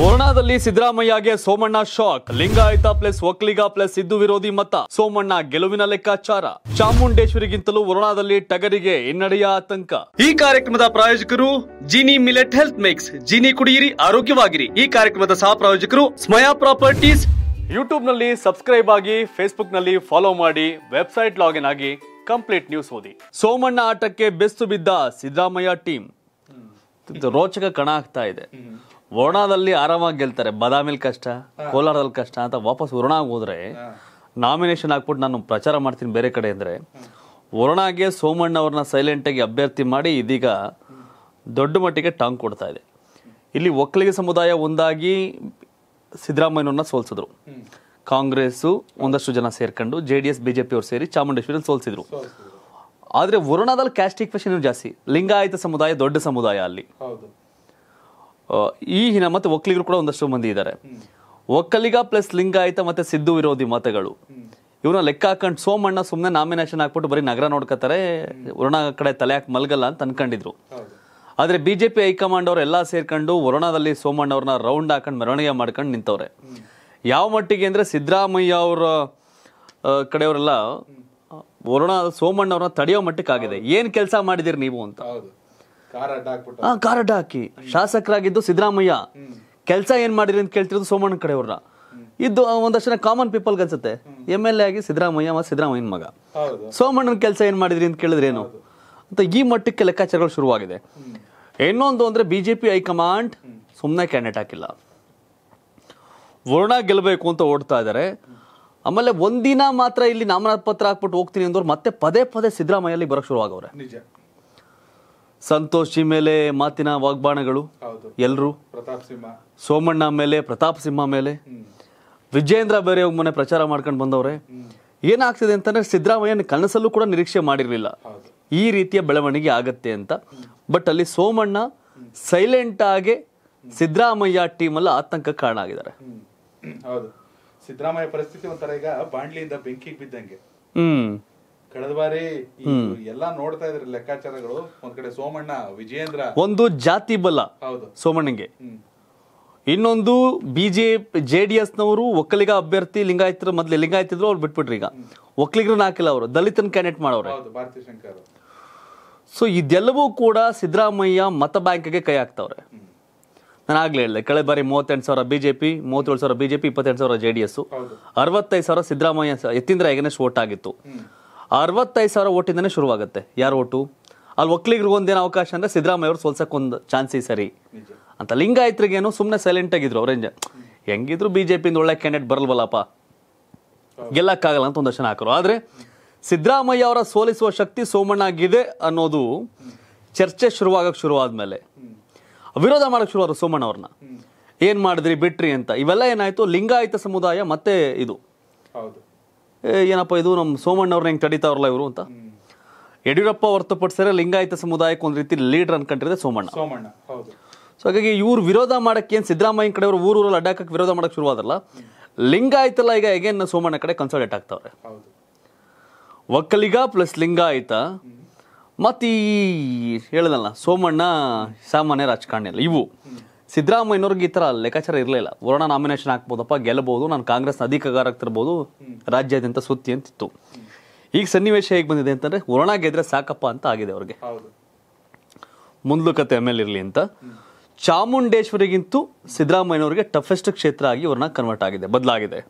ಕೊರೋನಾದಲ್ಲಿ ಸಿದ್ದರಾಮಯ್ಯಗೆ Somanna shock Lingayat plus Vokkaliga plus Siddu ವಿರೋಧಿ ಮತ ಸೋಮಣ್ಣ ಗೆಲುವಿನ ಲೆಕ್ಕಾಚಾರ ಚಾಮುಂಡೇಶ್ವರಿಗಿಂತಲೂ ಕೊರೋನಾದಲ್ಲಿ ಟಗರಿಗೆ ಹಿನ್ನಡೆಯ ಆತಂಕ ಈ ಕಾರ್ಯಕ್ರಮದ ಪ್ರಾಯೋಜಕರು Jini millet health mix Jini ಕುಡಿಯಿರಿ ಆರೋಗ್ಯವಾಗಿರಿ ಈ ಕಾರ್ಯಕ್ರಮದ ಸಹ ಪ್ರಾಯೋಜಕರು ಸ್ಮಯಾ ಪ್ರಾಪರ್ಟೀಸ್ ಯೂಟ್ಯೂಬ್ ನಲ್ಲಿ ಸಬ್ಸ್ಕ್ರೈಬ್ ಆಗಿ ಫೇಸ್ಬುಕ್ ನಲ್ಲಿ ಫಾಲೋ ಮಾಡಿ ವೆಬ್ಸೈಟ್ ಲಾಗಿನ್ ಆಗಿ ಕಂಪ್ಲೀಟ್ ನ್ಯೂಸ್ ಓದಿ ಸೋಮಣ್ಣ ಆಟಕ್ಕೆ ಬೆಸ್ತು ಬಿದ್ದ ಸಿದ್ದರಾಮಯ್ಯ ಟೀಮ್ ರೋಚಕ ಕಣ ಆಗ್ತಾ ಇದೆ ವರ್ಣಾದಲ್ಲಿ ಆರಾಮಾಗಿ ಗೆಲ್ತಾರೆ ಬಾದಾಮಿಲಿ ಕಷ್ಟ ಕೋಲಾರದಲ್ಲಿ ಕಷ್ಟ ಅಂತ ವಾಪಸ್ ವರ್ಣಾಗ ಹೋದ್ರೆ ನಾಮಿನೇಷನ್ ಹಾಕ್ಬಿಟ್ಟು ನಾನು ಪ್ರಚಾರ ಮಾಡ್ತೀನಿ ಬೇರೆ ಕಡೆ ಅಂದರೆ ವರುಣಾಗೆ ಸೋಮಣ್ಣ ಅವ್ರನ್ನ ಸೈಲೆಂಟಾಗಿ ಅಭ್ಯರ್ಥಿ ಮಾಡಿ ಇದೀಗ ದೊಡ್ಡ ಮಟ್ಟಿಗೆ ಟಾಂಗ್ ಕೊಡ್ತಾ ಇದೆ ಇಲ್ಲಿ ಒಕ್ಕಲಿಗ ಸಮುದಾಯ ಒಂದಾಗಿ ಸಿದ್ದರಾಮಯ್ಯವ್ರನ್ನ ಸೋಲ್ಸಿದ್ರು ಕಾಂಗ್ರೆಸ್ಸು ಒಂದಷ್ಟು ಜನ ಸೇರ್ಕೊಂಡು J D S B J ಪಿಯವ್ರು ಸೇರಿ ಚಾಮುಂಡೇಶ್ವರಿನ ಸೋಲ್ಸಿದ್ರು ಆದರೆ ವರುಣಾದಲ್ಲಿ ಕ್ಯಾಸ್ಟಿಕ್ ಫೇಷನ್ ಜಾಸ್ತಿ ಲಿಂಗಾಯತ ಸಮುದಾಯ ದೊಡ್ಡ ಸಮುದಾಯ ಅಲ್ಲಿ ಈ ಹಿನ ಮತ್ತೆ ಒಕ್ಕಲಿಗರು ಕೂಡ ಒಂದಷ್ಟು ಮಂದಿ ಇದ್ದಾರೆ ಒಕ್ಕಲಿಗ ಪ್ಲಸ್ ಲಿಂಗಾಯತ ಮತ್ತೆ ಸಿದ್ದು ವಿರೋಧಿ ಮತಗಳು ಇವ್ರನ್ನ ಲೆಕ್ಕ ಹಾಕೊಂಡು ಸೋಮಣ್ಣ ಸುಮ್ಮನೆ ನಾಮಿನೇಷನ್ ಹಾಕ್ಬಿಟ್ಟು ಬರೀ ನಗರ ನೋಡ್ಕೋತಾರೆ ವರುಣ ಕಡೆ ತಲೆ ಹಾಕಿ ಮಲ್ಗಲ್ಲ ಅಂತ ಅನ್ಕೊಂಡಿದ್ರು ಆದರೆ ಬಿ ಜೆ ಪಿ ಹೈಕಮಾಂಡ್ ಅವರು ಸೇರ್ಕೊಂಡು ವರುಣದಲ್ಲಿ ಸೋಮಣ್ಣ ಅವ್ರನ್ನ ರೌಂಡ್ ಹಾಕೊಂಡು ಮೆರವಣಿಗೆ ಮಾಡ್ಕೊಂಡು ನಿಂತವ್ರೆ ಯಾವ ಮಟ್ಟಿಗೆ ಅಂದರೆ ಸಿದ್ದರಾಮಯ್ಯ ಅವರ ಕಡೆಯವರೆಲ್ಲ ವರುಣ ಸೋಮಣ್ಣ ತಡೆಯೋ ತಡೆಯೋ ಮಟ್ಟಕ್ಕಾಗಿದೆ ಏನು ಕೆಲಸ ಮಾಡಿದಿರಿ ನೀವು ಅಂತ ಕಾರ್ ಅಡ್ಡ ಹಾಕಿ ಶಾಸಕರಾಗಿದ್ದು ಸಿದ್ದರಾಮಯ್ಯ ಕೆಲಸ ಏನ್ ಮಾಡಿರಿ ಅಂತ ಕೇಳ್ತಿರೋದು ಸೋಮಣ್ಣ ಅವ್ರ ಇದು ಒಂದಷ್ಟು ಕಾಮನ್ ಪೀಪಲ್ ಅನ್ಸುತ್ತೆ ಎಮ್ ಎಲ್ ಎ ಆಗಿ ಸಿದ್ದರಾಮಯ್ಯ ಮತ್ತೆ ಸಿದ್ದರಾಮಯ್ಯನ ಮಗ ಸೋಮಣ್ಣನ ಕೆಲಸ ಏನ್ ಮಾಡಿದ್ರಿ ಅಂತ ಕೇಳಿದ್ರೆ ಏನು ಅಂತ ಈ ಮಟ್ಟಕ್ಕೆ ಲೆಕ್ಕಾಚಾರಗಳು ಶುರುವಾಗಿದೆ ಇನ್ನೊಂದು ಅಂದ್ರೆ ಬಿಜೆಪಿ ಹೈಕಮಾಂಡ್ ಸುಮ್ಮನೆ ಕ್ಯಾಂಡಿಡೇಟ್ ಹಾಕಿಲ್ಲ ವರುಣ ಗೆಲ್ಲಬೇಕು ಅಂತ ಓಡ್ತಾ ಇದಾರೆ ಆಮೇಲೆ ಒಂದಿನ ಮಾತ್ರ ಇಲ್ಲಿ ನಾಮನಾಥ ಪತ್ರ ಹಾಕ್ಬಿಟ್ಟು ಹೋಗ್ತೀನಿ ಅಂದ್ರೆ ಮತ್ತೆ ಪದೇ ಪದೇ ಸಿದ್ದರಾಮಯ್ಯಲ್ಲಿ ಬರಕ್ ಶುರುವಾಗವ್ರೆ ಸಂತೋಷಿ ಮೇಲೆ ಮಾತಿನ ವಾಗ್ಬಾಣಗಳು ಎಲ್ಲರೂ ಪ್ರತಾಪ್ ಸಿಂಹ ಸೋಮಣ್ಣ ಮೇಲೆ ಪ್ರತಾಪ್ ಸಿಂಹ ಮೇಲೆ ವಿಜೇಂದ್ರ ಬೇರೆ ಮೊನ್ನೆ ಪ್ರಚಾರ ಮಾಡ್ಕೊಂಡು ಬಂದವ್ರೆ ಏನಾಗ್ತಿದೆ ಅಂತಂದ್ರೆ ಸಿದ್ದರಾಮಯ್ಯನ ಕನಸಲ್ಲೂ ಕೂಡ ನಿರೀಕ್ಷೆ ಮಾಡಿರಲಿಲ್ಲ ಈ ರೀತಿಯ ಬೆಳವಣಿಗೆ ಆಗತ್ತೆ ಅಂತ ಬಟ್ ಅಲ್ಲಿ ಸೋಮಣ್ಣ ಸೈಲೆಂಟ್ ಆಗಿ ಸಿದ್ದರಾಮಯ್ಯ ಟೀಮ್ ಅಲ್ಲಿ ಆತಂಕ ಕಾರಣ ಆಗಿದ್ದಾರೆ ಹೌದು ಸಿದ್ದರಾಮಯ್ಯ ಪರಿಸ್ಥಿತಿ ಒಂಥರ ಈಗ ಬಾಂಡ್ಲಿಯಿಂದ ಬೆಂಕಿಗೆ ಬಿದ್ದಂಗೆ ಹ್ಮ್ ಕಳೆದ ಬಾರಿ ಎಲ್ಲಾ ನೋಡ್ತಾ ಇದ್ರಿ ಲೆಕ್ಕಾಚಾರಗಳು ಒಂದ್ ಕಡೆ ಸೋಮಣ್ಣ ವಿಜಯೇಂದ್ರ ಒಂದು ಜಾತಿ ಬಲ ಹೌದು ಸೋಮಣ್ಣಗೆ ಇನ್ನೊಂದು ಬಿಜೆಪಿ ಜೆ ಡಿ ನವರು ಒಕ್ಕಲಿಗ ಅಭ್ಯರ್ಥಿ ಲಿಂಗಾಯತರ ಮೊದಲು ಲಿಂಗಾಯತಿದ್ರು ಅವ್ರು ಬಿಟ್ಬಿಟ್ರಿ ಈಗ ಒಕ್ಕಲಿಗರನ್ನ ಹಾಕಿಲ್ಲ ಅವರು ದಲಿತನ್ ಕ್ಯಾಂಡಿಡೇಟ್ ಮಾಡೋರು ಸೊ ಇದೆಲ್ಲವೂ ಕೂಡ ಸಿದ್ದರಾಮಯ್ಯ ಮತ ಬ್ಯಾಂಕ್ಗೆ ಕೈ ಹಾಕ್ತವ್ರೆ ನಾನು ಆಗ್ಲೇ ಹೇಳಿದೆ ಕಳೆದ ಬಾರಿ ಮೂವತ್ತೆಂಟು ಸಾವಿರ ಬಿಜೆಪಿ ಮೂವತ್ತೇಳು ಸಾವಿರ ಬಿಜೆಪಿ ಇಪ್ಪತ್ತೆಂಟು ಸಾವಿರ ಜೆ ಡಿ ಎಸ್ ಅರವತ್ತೈದು ಸಾವಿರ ಸಿದ್ದರಾಮಯ್ಯ ಎತ್ತಿಂದ್ರೆ ಎಗನೆಸ್ಟ್ ವೋಟ್ ಆಗಿತ್ತು ಅರವತ್ತೈದು ಸಾವಿರ ಓಟಿಂದನೇ ಶುರುವಾಗುತ್ತೆ ಯಾರು ಓಟು ಅಲ್ಲಿ ಒಂದೇನು ಅವಕಾಶ ಅಂದರೆ ಸಿದ್ದರಾಮಯ್ಯ ಒಂದು ಚಾನ್ಸ್ ಚಾನ್ಸಿ ಸರಿ ಅಂತ ಲಿಂಗಾಯತ್ರಿಗೇನು ಸುಮ್ಮನೆ ಸೈಲೆಂಟ್ ಆಗಿದ್ರು ಅವ್ರೇಂಜ್ ಹೆಂಗಿದ್ರು ಬಿ ಜೆ ಪಿಯಿಂದ ಒಳ್ಳೆ ಕ್ಯಾಂಡಿಡೇಟ್ ಬರಲ್ವಲ್ಲಪ್ಪ ಗೆಲ್ಲಕ್ಕಾಗಲ್ಲ ಅಂತ ಒಂದು ಹಾಕರು ಆದರೆ ಸಿದ್ದರಾಮಯ್ಯ ಅವರ ಸೋಲಿಸುವ ಶಕ್ತಿ ಸೋಮಣ್ಣಗಿದೆ ಅನ್ನೋದು ಚರ್ಚೆ ಶುರುವಾಗಕ್ಕೆ ಶುರುವಾದ ಮೇಲೆ ವಿರೋಧ ಮಾಡೋಕ್ಕೆ ಶುರುವಾದ್ರು ಸೋಮಣ್ಣ ಅವ್ರನ್ನ ಏನು ಮಾಡಿದ್ರಿ ಬಿಟ್ರಿ ಅಂತ ಇವೆಲ್ಲ ಏನಾಯಿತು ಲಿಂಗಾಯತ ಸಮುದಾಯ ಮತ್ತೆ ಇದು ಏನಪ್ಪ ಇದು ನಮ್ಮ ಸೋಮಣ್ಣವ್ರನ್ನ ಹೆಂಗೆ ತಡಿತಾವ್ರಲ್ಲ ಇವರು ಅಂತ ಯಡಿಯೂರಪ್ಪ ಹೊರತುಪಡಿಸಿದ್ರೆ ಲಿಂಗಾಯತ ಸಮುದಾಯಕ್ಕೆ ಒಂದು ರೀತಿ ಲೀಡರ್ ಅನ್ಕೊಂಡಿರೋದೆ ಸೋಮಣ್ಣ ಸೋಮಣ್ಣ ಸೊ ಹಾಗಾಗಿ ಇವ್ರು ವಿರೋಧ ಮಾಡಕ್ಕೆ ಏನು ಸಿದ್ದರಾಮಯ್ಯ ಕಡೆ ಅವರು ಊರೂರಲ್ಲಿ ಅಡ್ಡಾಕಕ್ಕೆ ವಿರೋಧ ಮಾಡೋಕ್ಕೆ ಶುರುವಾದಲ್ಲ ಲಿಂಗಾಯತಲ್ಲ ಈಗ ಹೇಗೇನು ಸೋಮಣ್ಣ ಕಡೆ ಕನ್ಸಲ್ಟೇಟ್ ಆಗ್ತಾವ್ರೆ ಒಕ್ಕಲಿಗ ಪ್ಲಸ್ ಲಿಂಗಾಯತ ಮತ್ತು ಈ ಸೋಮಣ್ಣ ಸಾಮಾನ್ಯ ರಾಜಕಾರಣಿ ಅಲ್ಲ ಇವು ಸಿದ್ದರಾಮಯ್ಯನವ್ರಿಗೆ ಈ ಥರ ಲೆಕ್ಕಾಚಾರ ಇರಲಿಲ್ಲ ವರ್ಣ ನಾಮಿನೇಷನ್ ಹಾಕ್ಬೋದಪ್ಪ ಗೆಲ್ಲಬಹುದು ನಾನು ಕಾಂಗ್ರೆಸ್ನ ಅಧಿಕಾರಕ್ತಿರ್ಬೋದು ರಾಜ್ಯಾದ್ಯಂತ ಸುತ್ತಿ ಅಂತಿತ್ತು ಈಗ ಸನ್ನಿವೇಶ ಹೇಗೆ ಬಂದಿದೆ ಅಂತಂದರೆ ವರ್ಣ ಗೆದ್ರೆ ಸಾಕಪ್ಪ ಅಂತ ಆಗಿದೆ ಅವ್ರಿಗೆ ಮುಂದ್ಲು ಕತೆ ಎಲ್ ಇರಲಿ ಅಂತ ಚಾಮುಂಡೇಶ್ವರಿಗಿಂತೂ ಸಿದ್ದರಾಮಯ್ಯನವ್ರಿಗೆ ಟಫೆಸ್ಟ್ ಕ್ಷೇತ್ರ ಆಗಿ ವರ್ಣ ಕನ್ವರ್ಟ್ ಆಗಿದೆ ಬದಲಾಗಿದೆ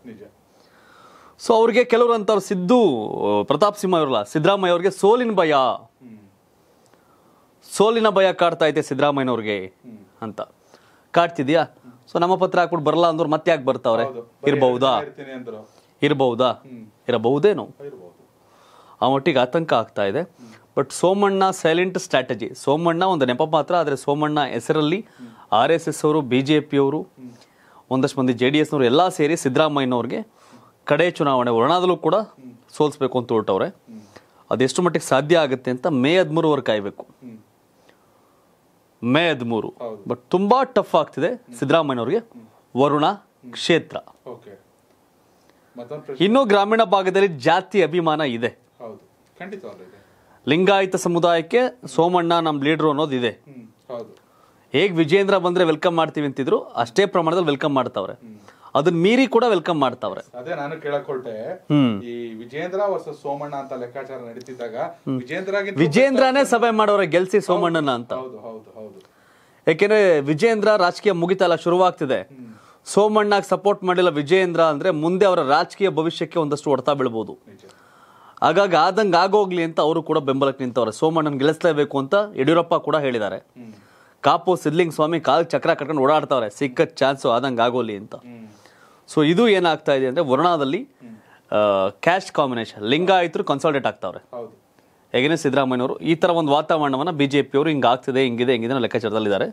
ಸೊ ಅವ್ರಿಗೆ ಕೆಲವರು ಅವ್ರು ಸಿದ್ದು ಪ್ರತಾಪ್ ಸಿಂಹ ಅವ್ರಲ್ಲ ಸಿದ್ದರಾಮಯ್ಯ ಅವ್ರಿಗೆ ಸೋಲಿನ ಭಯ ಸೋಲಿನ ಭಯ ಕಾಡ್ತಾ ಐತೆ ಸಿದ್ದರಾಮಯ್ಯನವ್ರಿಗೆ ಅಂತ ಕಾಡ್ತಿದ್ಯಾ ಸೊ ನಮ್ಮ ಪತ್ರ ಹಾಕ್ಬಿಟ್ಟು ಬರಲ್ಲ ಅಂದ್ರೆ ಮತ್ತೆ ಯಾಕೆ ಬರ್ತಾವ್ರೆ ಇರಬಹುದಾ ಇರಬಹುದಾ ಇರಬಹುದೇನು ಆ ಮಟ್ಟಿಗೆ ಆತಂಕ ಆಗ್ತಾ ಇದೆ but Somanna silent strategy Somanna ಒಂದು ನೆಪ ಮಾತ್ರ ಆದರೆ ಸೋಮಣ್ಣ ಹೆಸರಲ್ಲಿ ಆರ್ ಎಸ್ ಎಸ್ ಅವರು ಬಿ ಜೆ ಅವರು ಒಂದಷ್ಟು ಮಂದಿ ಜೆ ಡಿ ಎಸ್ನವರು ಎಲ್ಲ ಸೇರಿ ಸಿದ್ದರಾಮಯ್ಯನವ್ರಿಗೆ ಕಡೆ ಚುನಾವಣೆ ವರ್ಣಾದಲ್ಲೂ ಕೂಡ ಸೋಲಿಸ್ಬೇಕು ಅಂತ ಹೊರಟವ್ರೆ ಅದೆಷ್ಟು ಮಟ್ಟಿಗೆ ಸಾಧ್ಯ ಆಗುತ್ತೆ ಅಂತ ಮೇ ಹದಿಮೂರುವರೆ ಕಾಯಬೇಕು ಮೇ ಹದಿಮೂರು ಬಟ್ ತುಂಬಾ ಟಫ್ ಆಗ್ತಿದೆ ಅವರಿಗೆ ವರುಣ ಕ್ಷೇತ್ರ ಇನ್ನು ಗ್ರಾಮೀಣ ಭಾಗದಲ್ಲಿ ಜಾತಿ ಅಭಿಮಾನ ಇದೆ ಲಿಂಗಾಯತ ಸಮುದಾಯಕ್ಕೆ ಸೋಮಣ್ಣ ನಮ್ಮ ಲೀಡರ್ ಅನ್ನೋದು ಇದೆ ಹೇಗ್ ವಿಜೇಂದ್ರ ಬಂದ್ರೆ ವೆಲ್ಕಮ್ ಮಾಡ್ತೀವಿ ಅಂತಿದ್ರು ಅಷ್ಟೇ ಪ್ರಮಾಣದಲ್ಲಿ ವೆಲ್ಕಮ್ ಮಾಡ್ತಾವ್ರೆ ಅದನ್ನ ಮೀರಿ ಕೂಡ ವೆಲ್ಕಮ್ ಮಾಡ್ತಾವ್ರೆ ಅದೇ ನಾನು ಕೇಳಕೊಳ್ತೆ ಈ ವಿಜೇಂದ್ರ ವರ್ಸಸ್ ಸೋಮಣ್ಣ ಅಂತ ಲೆಕ್ಕಾಚಾರ ನಡೀತಿದ್ದಾಗ ವಿಜೇಂದ್ರ ವಿಜೇಂದ್ರನೇ ಸಭೆ ಮಾಡೋರ ಗೆಲ್ಸಿ ಸೋಮಣ್ಣನ ಅಂತ ಹೌದು ಹೌದು ಹೌದು ಯಾಕೆಂದ್ರೆ ವಿಜೇಂದ್ರ ರಾಜಕೀಯ ಮುಗಿತಲ್ಲ ಶುರುವಾಗ್ತಿದೆ ಸೋಮಣ್ಣಗೆ ಸಪೋರ್ಟ್ ಮಾಡಿಲ್ಲ ವಿಜಯೇಂದ್ರ ಅಂದ್ರೆ ಮುಂದೆ ಅವರ ರಾಜಕೀಯ ಭವಿಷ್ಯಕ್ಕೆ ಒಂದಷ್ಟು ಹೊಡೆತ ಬೀಳ್ಬೋದು ಹಾಗಾಗಿ ಆದಂಗ ಆಗೋಗ್ಲಿ ಅಂತ ಅವರು ಕೂಡ ಬೆಂಬಲಕ್ಕೆ ನಿಂತವ್ರೆ ಸೋಮಣ್ಣನ ಗೆಲ್ಲಿಸ್ಲೇಬೇಕು ಅಂತ ಯಡಿಯೂರಪ್ಪ ಕೂಡ ಹೇಳಿದ್ದಾರೆ ಕಾಪು ಸಿದ್ಲಿಂಗ್ ಸ್ವಾಮಿ ಕಾಲ್ ಚಕ್ರ ಕಟ್ಕೊಂಡು ಓಡಾಡ್ತಾವ್ರೆ ಸಿಕ್ಕ ಚಾನ್ಸು ಆದಂಗೆ ಆಗೋಲಿ ಅಂತ ಸೊ ಇದು ಏನಾಗ್ತಾ ಇದೆ ಅಂದರೆ ವರುಣಾದಲ್ಲಿ ಕ್ಯಾಶ್ ಕಾಂಬಿನೇಷನ್ ಆಯ್ತರು ಕನ್ಸಲ್ಟೇಟ್ ಆಗ್ತಾವ್ರೆ ಹೇಗೇನೆ ಸಿದ್ದರಾಮಯ್ಯವರು ಈ ಥರ ಒಂದು ವಾತಾವರಣವನ್ನು ಬಿ ಜೆ ಪಿಯವರು ಹಿಂಗೆ ಆಗ್ತಿದೆ ಹಿಂಗಿದೆ ಹಿಂಗಿದೆ ಲೆಕ್ಕಾಚಾರದಲ್ಲಿದ್ದಾರೆ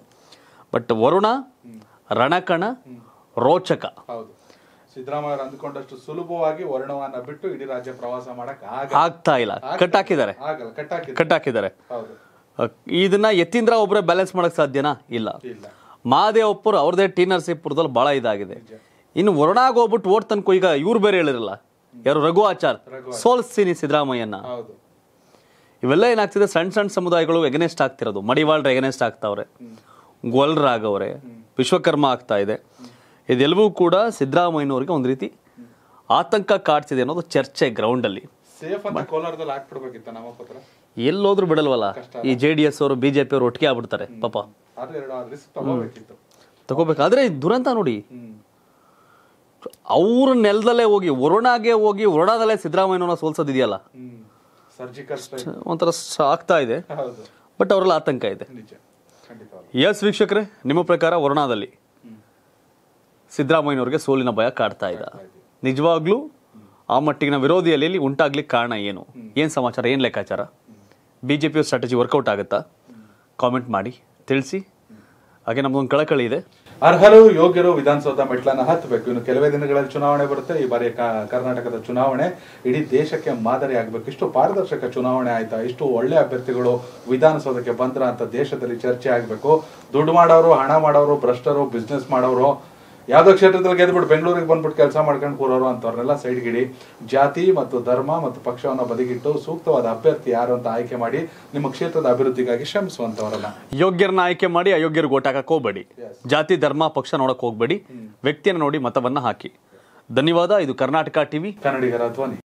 ಬಟ್ ವರುಣ ರಣಕಣ ರೋಚಕ ಸಿದ್ದರಾಮಯ್ಯ ಅಂದ್ಕೊಂಡಷ್ಟು ಸುಲಭವಾಗಿ ವರ್ಣವನ್ನ ಬಿಟ್ಟು ಇಡೀ ರಾಜ್ಯ ಪ್ರವಾಸ ಮಾಡಕ್ಕೆ ಆಗ್ತಾ ಇಲ್ಲ ಕಟ್ ಹಾಕಿದ್ದಾರೆ ಕಟ್ ಹಾಕಿದ್ದಾರೆ ಇದನ್ನ ಯತೀಂದ್ರ ಒಬ್ಬರೇ ಬ್ಯಾಲೆನ್ಸ್ ಮಾಡೋಕ್ಕೆ ಸಾಧ್ಯನಾ ಇಲ್ಲ ಮಹಾದೇವಪ್ಪರು ಅವ್ರದೇ ಟಿ ನರಸೀಪುರದಲ್ಲಿ ಭಾಳ ಇದಾಗಿದೆ ಇನ್ನು ಹೊರಡಾಗ ಹೋಗ್ಬಿಟ್ಟು ಓಟ್ ತನಕ ಈಗ ಇವ್ರು ಬೇರೆ ಹೇಳಿರಲ್ಲ ಯಾರು ರಘು ಆಚಾರ್ ಸೋಲ್ಸ್ತೀನಿ ಸಿದ್ದರಾಮಯ್ಯನ ಇವೆಲ್ಲ ಏನಾಗ್ತಿದೆ ಸಣ್ಣ ಸಣ್ಣ ಸಮುದಾಯಗಳು ಎಗನೆಸ್ಟ್ ಆಗ್ತಿರೋದು ಮಡಿವಾಳ್ರ ಎಗನೆಸ್ಟ್ ಆಗ್ತಾವ್ರೆ ಗೊಲ್ರಾಗವ್ರೆ ವಿಶ್ವಕರ್ಮ ಆಗ್ತಾ ಇದೆ ಇದೆಲ್ಲವೂ ಕೂಡ ಸಿದ್ದರಾಮಯ್ಯನವ್ರಿಗೆ ಒಂದು ರೀತಿ ಆತಂಕ ಕಾಡ್ತಿದೆ ಅನ್ನೋದು ಚರ್ಚೆ ಗ್ರೌಂಡಲ್ಲಿ ಎಲ್ಲೋದ್ರು ಬಿಡಲ್ವಲ್ಲ ಈ ಜೆ ಡಿ ಎಸ್ ಅವರು ಬಿಜೆಪಿ ಅವರು ಒಟ್ಟಿಗೆ ಆಗ್ಬಿಡ್ತಾರೆ ಪಾಪ ತಗೋಬೇಕಾದ್ರೆ ದುರಂತ ನೋಡಿ ಅವ್ರ ನೆಲದಲ್ಲೇ ಹೋಗಿ ವರುಣಾಗೆ ಹೋಗಿ ವರುಣಾದಲ್ಲೇ ಸಿದ್ದರಾಮಯ್ಯನ ಸೋಲ್ಸೋದಿದೆಯಲ್ಲ ಒಂಥರ ಆಗ್ತಾ ಇದೆ ಬಟ್ ಅವರೆಲ್ಲ ಆತಂಕ ಇದೆ ಎಸ್ ವೀಕ್ಷಕರೇ ನಿಮ್ಮ ಪ್ರಕಾರ ವರುಣಾದಲ್ಲಿ ಸಿದ್ದರಾಮಯ್ಯನವ್ರಿಗೆ ಸೋಲಿನ ಭಯ ಕಾಡ್ತಾ ಇದೆ ನಿಜವಾಗ್ಲೂ ಆ ಮಟ್ಟಿಗಿನ ವಿರೋಧಿಯಲ್ಲಿ ಉಂಟಾಗ್ಲಿಕ್ಕೆ ಕಾರಣ ಏನು ಏನು ಸಮಾಚಾರ ಏನು ಲೆಕ್ಕಾಚಾರ ಬಿ ಜೆ ಸ್ಟ್ರಾಟಜಿ ವರ್ಕೌಟ್ ಆಗುತ್ತಾ ಕಾಮೆಂಟ್ ಮಾಡಿ ತಿಳಿಸಿ ಹಾಗೆ ನಮ್ದೊಂದು ಕಳಕಳಿ ಇದೆ ಅರ್ಹರು ಯೋಗ್ಯರು ವಿಧಾನಸೌಧ ಮೆಟ್ಲನ್ನು ಹತ್ತಬೇಕು ಇನ್ನು ಕೆಲವೇ ದಿನಗಳಲ್ಲಿ ಚುನಾವಣೆ ಬರುತ್ತೆ ಈ ಬಾರಿ ಕರ್ನಾಟಕದ ಚುನಾವಣೆ ಇಡೀ ದೇಶಕ್ಕೆ ಮಾದರಿ ಆಗಬೇಕು ಇಷ್ಟು ಪಾರದರ್ಶಕ ಚುನಾವಣೆ ಆಯ್ತಾ ಇಷ್ಟು ಒಳ್ಳೆ ಅಭ್ಯರ್ಥಿಗಳು ವಿಧಾನಸೌಧಕ್ಕೆ ಬಂದ್ರ ಅಂತ ದೇಶದಲ್ಲಿ ಚರ್ಚೆ ಆಗಬೇಕು ದುಡ್ಡು ಮಾಡೋರು ಹಣ ಮಾಡೋರು ಭ್ರಷ್ಟರು ಬಿಸ್ನೆಸ್ ಮಾಡೋರು ಯಾವ್ದೋ ಕ್ಷೇತ್ರದಲ್ಲಿ ಗೆದ್ಬಿಟ್ಟು ಬೆಂಗಳೂರಿಗೆ ಬಂದ್ಬಿಟ್ಟು ಕೆಲಸ ಮಾಡ್ಕೊಂಡು ಕೂರೋರು ಅಂತವ್ರನ್ನೆಲ್ಲ ಸೈಡ್ಗಿಡಿ ಜಾತಿ ಮತ್ತು ಧರ್ಮ ಮತ್ತು ಪಕ್ಷವನ್ನು ಬದಿಗಿಟ್ಟು ಸೂಕ್ತವಾದ ಅಭ್ಯರ್ಥಿ ಯಾರು ಅಂತ ಆಯ್ಕೆ ಮಾಡಿ ನಿಮ್ಮ ಕ್ಷೇತ್ರದ ಅಭಿವೃದ್ಧಿಗಾಗಿ ಶ್ರಮಿಸುವಂತವರನ್ನ ಯೋಗ್ಯರನ್ನ ಆಯ್ಕೆ ಮಾಡಿ ಅಯೋಗ್ಯರಿಗೆ ಗೋಟಾಕ ಹೋಗ್ಬೇಡಿ ಜಾತಿ ಧರ್ಮ ಪಕ್ಷ ನೋಡಕ್ ಹೋಗ್ಬೇಡಿ ವ್ಯಕ್ತಿಯನ್ನು ನೋಡಿ ಮತವನ್ನ ಹಾಕಿ ಧನ್ಯವಾದ ಇದು ಕರ್ನಾಟಕ ಟಿವಿ ಕನ್ನಡಿಗರ ಧ್ವನಿ